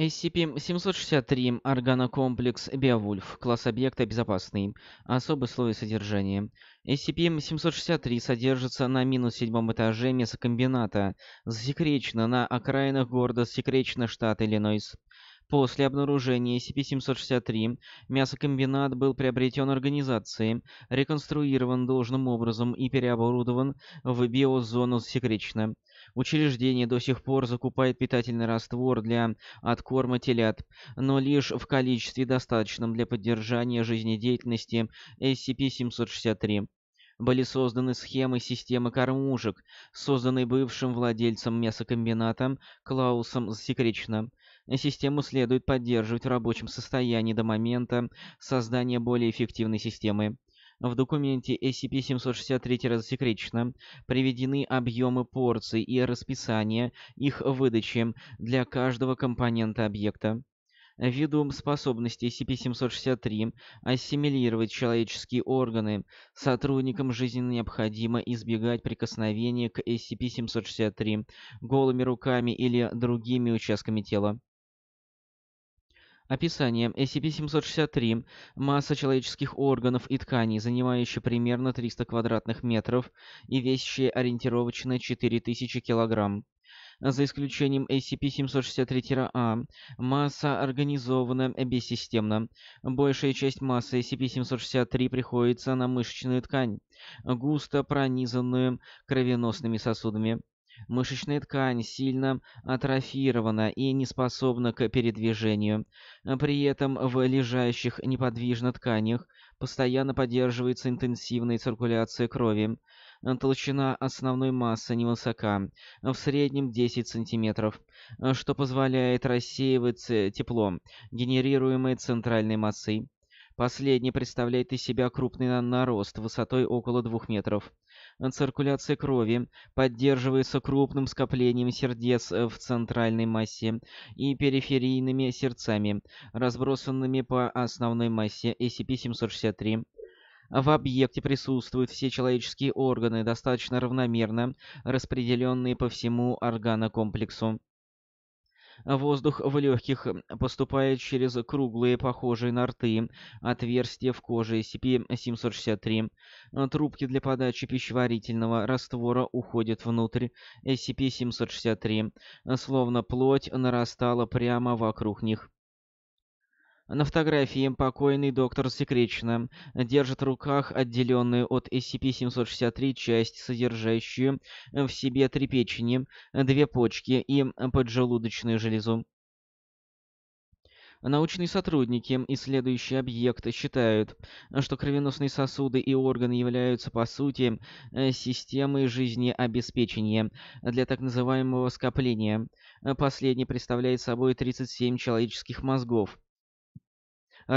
SCP-763 органокомплекс Биовульф Класс объекта безопасный. Особые условия содержания. SCP-763 содержится на минус седьмом этаже мясокомбината. Засекречено на окраинах города Секречно, штат Иллинойс. После обнаружения SCP-763 мясокомбинат был приобретен организацией, реконструирован должным образом и переоборудован в биозону секречно. Учреждение до сих пор закупает питательный раствор для откорма телят, но лишь в количестве достаточном для поддержания жизнедеятельности SCP-763. Были созданы схемы системы кормушек, созданные бывшим владельцем мясокомбината Клаусом Секречным. Систему следует поддерживать в рабочем состоянии до момента создания более эффективной системы. В документе SCP-763 засекречено, приведены объемы порций и расписание их выдачи для каждого компонента объекта. Ввиду способности SCP-763 ассимилировать человеческие органы, сотрудникам жизненно необходимо избегать прикосновения к SCP-763 голыми руками или другими участками тела. Описание. SCP-763. Масса человеческих органов и тканей, занимающая примерно 300 квадратных метров и весящая ориентировочно 4000 килограмм за исключением SCP-763-A. А масса организована бессистемно. Большая часть массы SCP-763 приходится на мышечную ткань, густо пронизанную кровеносными сосудами. Мышечная ткань сильно атрофирована и не способна к передвижению. При этом в лежащих неподвижно тканях постоянно поддерживается интенсивная циркуляция крови. Толщина основной массы невысока, в среднем 10 см, что позволяет рассеивать тепло, генерируемое центральной массой. Последний представляет из себя крупный нарост высотой около 2 метров от циркуляции крови, поддерживается крупным скоплением сердец э, в центральной массе и периферийными сердцами, разбросанными по основной массе SCP-763. В объекте присутствуют все человеческие органы, достаточно равномерно распределенные по всему органокомплексу. Воздух в легких поступает через круглые, похожие на рты, отверстия в коже SCP-763. Э, трубки для подачи пищеварительного раствора уходят внутрь SCP-763, э, э, словно плоть нарастала прямо вокруг них. На фотографии покойный доктор секречно держит в руках отделенную от SCP-763 часть, содержащую в себе три печени, две почки и поджелудочную железу. Научные сотрудники, исследующие объект, считают, что кровеносные сосуды и органы являются, по сути, э, системой жизнеобеспечения для так называемого скопления. Последний представляет собой 37 человеческих мозгов,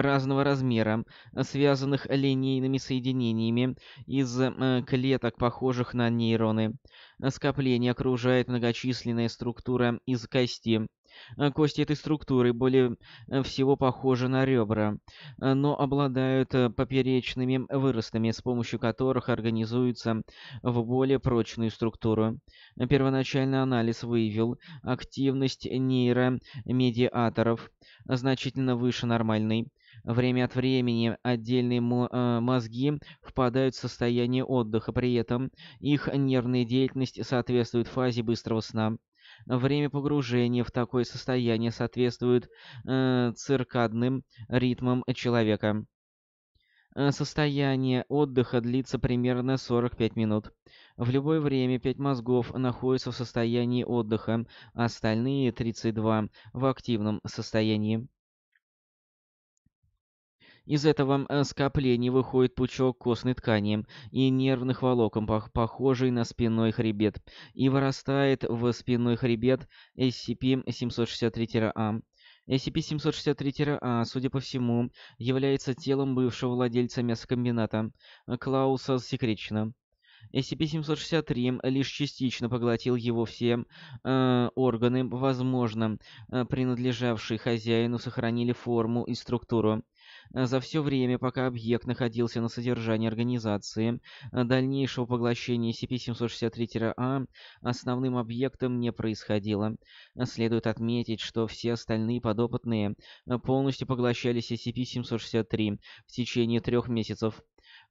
разного размера, связанных линейными соединениями из э, клеток, похожих на нейроны. Скопление окружает многочисленная структура из кости. Э, кости этой структуры более э, всего похожи на ребра, но обладают поперечными выростами, с помощью которых организуются в более прочную структуру. Первоначальный анализ выявил активность нейромедиаторов значительно выше нормальной. Время от времени отдельные э, мозги впадают в состояние отдыха, при этом их нервная деятельность соответствует фазе быстрого сна. Время погружения в такое состояние соответствует э, циркадным ритмам человека. Э, состояние отдыха длится примерно 45 минут. В любое время 5 мозгов находятся в состоянии отдыха, остальные 32 в активном состоянии. Из этого э, скопления выходит пучок костной ткани и нервных волокон, похожий на спинной хребет, и вырастает в спинной хребет SCP-763-A. SCP-763-A, а. а, судя по всему, является телом бывшего владельца мясокомбината э, Клауса Секречина. SCP-763 лишь частично поглотил его все э, органы, возможно, э, принадлежавшие хозяину, сохранили форму и структуру. Э, за все время, пока объект находился на содержании организации, э, дальнейшего поглощения SCP-763-A а основным объектом не происходило. Следует отметить, что все остальные подопытные э, полностью поглощали SCP-763 в течение трех месяцев.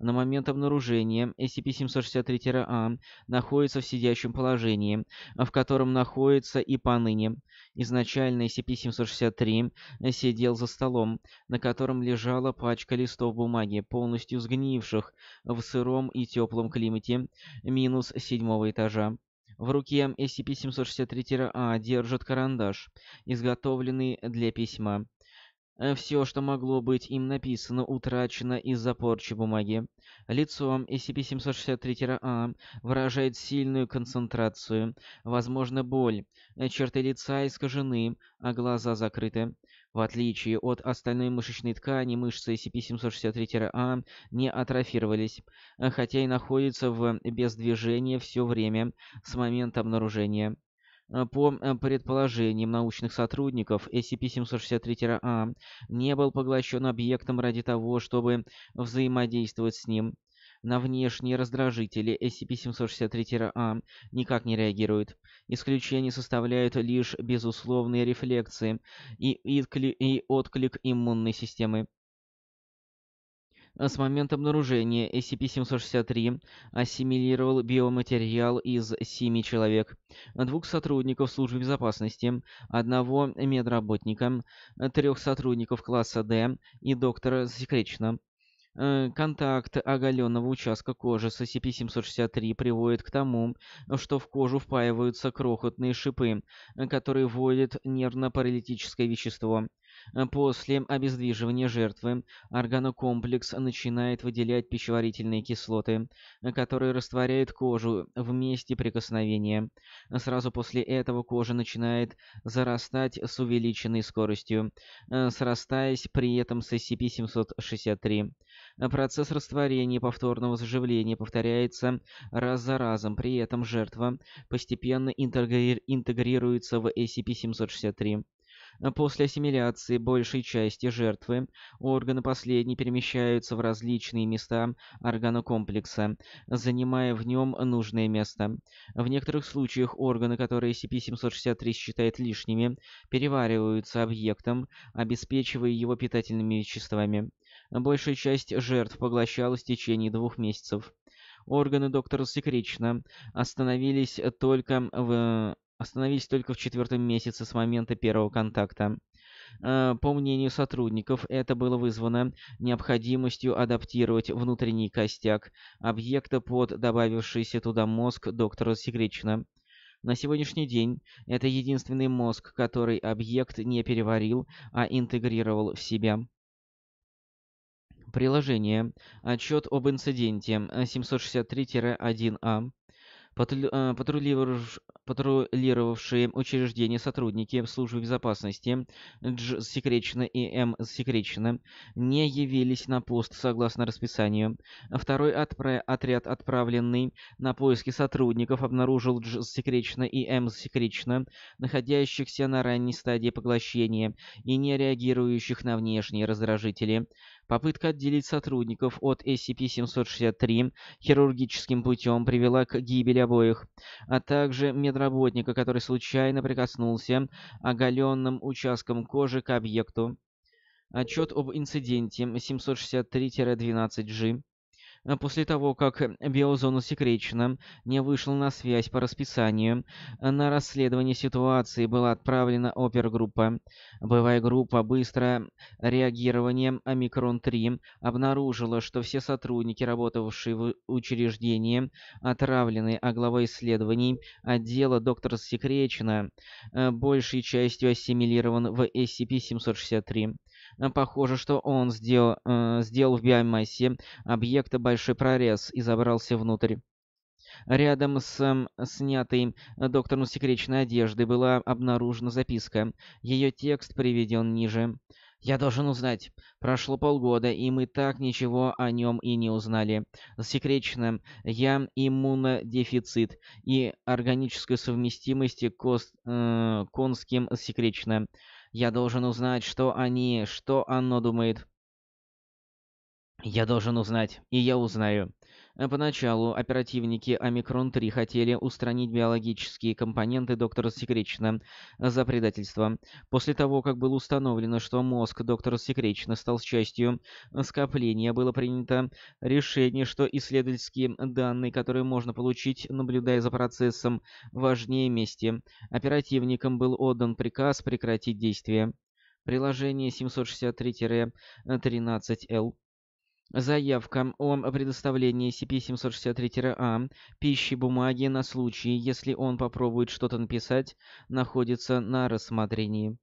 На момент обнаружения SCP-763-A находится в сидящем положении, в котором находится и поныне. Изначально SCP-763 сидел за столом, на котором лежала пачка листов бумаги, полностью сгнивших в сыром и теплом климате, минус седьмого этажа. В руке SCP-763-A держит карандаш, изготовленный для письма. Э, все, что могло быть им написано, утрачено из-за порчи бумаги. Лицо scp 763 a а выражает сильную концентрацию, возможно, боль. Э, черты лица искажены, а глаза закрыты. В отличие от остальной мышечной ткани, мышцы scp 763 a а не атрофировались, э, хотя и находятся в бездвижении все время с момента обнаружения. Э, по э, предположениям научных сотрудников, SCP-763-A а не был поглощен объектом ради того, чтобы взаимодействовать с ним. На внешние раздражители SCP-763-A а никак не реагирует. Исключение составляют лишь безусловные рефлексы и, и отклик иммунной системы. Э, с момента обнаружения SCP-763 ассимилировал биоматериал из семи человек, двух сотрудников службы безопасности, одного медработника, трех сотрудников класса D и доктора Секречно. Э, контакт оголенного участка кожи с SCP-763 приводит к тому, что в кожу впаиваются крохотные шипы, э, которые вводят нервно-паралитическое вещество. Э, после обездвиживания жертвы органокомплекс начинает выделять пищеварительные кислоты, э, которые растворяют кожу в месте прикосновения. Сразу после этого кожа начинает зарастать с увеличенной скоростью, э, срастаясь при этом с SCP-763. Процесс растворения повторного заживления повторяется раз за разом, при этом жертва постепенно интегрируется в SCP-763. После ассимиляции большей части жертвы органы последней перемещаются в различные места органокомплекса, занимая в нем нужное место. В некоторых случаях органы, которые CP-763 считает лишними, перевариваются объектом, обеспечивая его питательными веществами. Большая часть жертв поглощалась в течение двух месяцев. Органы доктора Секрична остановились только в остановились только в четвертом месяце с момента первого контакта. Э, по мнению сотрудников, это было вызвано необходимостью адаптировать внутренний костяк объекта под добавившийся туда мозг доктора Секречина. На сегодняшний день это единственный мозг, который объект не переварил, а интегрировал в себя. Приложение. Отчет об инциденте 763-1А. Э, патрулировавшие учреждения сотрудники службы безопасности Дж. Секречина и М. Секречина не явились на пост согласно расписанию. Второй отпра отряд, отправленный на поиски сотрудников, обнаружил Дж. Секречина и М. Секречина, находящихся на ранней стадии поглощения и не реагирующих на внешние раздражители. Попытка отделить сотрудников от SCP-763 хирургическим путем привела к гибели обоих, а также медработника, который случайно прикоснулся оголенным участком кожи к объекту. Отчет об инциденте 763-12G Э, после того, как э, биозона Секречина не вышла на связь по расписанию, э, на расследование ситуации была отправлена опергруппа. Боевая группа быстро реагирования Омикрон-3 обнаружила, что все сотрудники, работавшие в учреждении, отравлены, а глава исследований отдела доктора Секречина большей частью ассимилирован в SCP-763. Э, похоже, что он сделал, э, сделал в биомассе объекта большой прорез и забрался внутрь. Рядом с эм, снятой э, доктором секретной одежды была обнаружена записка. Ее текст приведен ниже. «Я должен узнать. Прошло полгода, и мы так ничего о нем и не узнали. Секретно, я иммунодефицит и органической совместимости кост, э, конским секретно. Я должен узнать, что они, что оно думает. Я должен узнать, и я узнаю. Э, поначалу оперативники «Омикрон-3» хотели устранить биологические компоненты доктора Секречна за предательство. После того, как было установлено, что мозг доктора Секречна стал частью скопления, было принято решение, что исследовательские данные, которые можно получить, наблюдая за процессом, важнее мести. Оперативникам был отдан приказ прекратить действие. Приложение 763-13L Заявка о предоставлении CP-763-А пищи бумаги на случай, если он попробует что-то написать, находится на рассмотрении.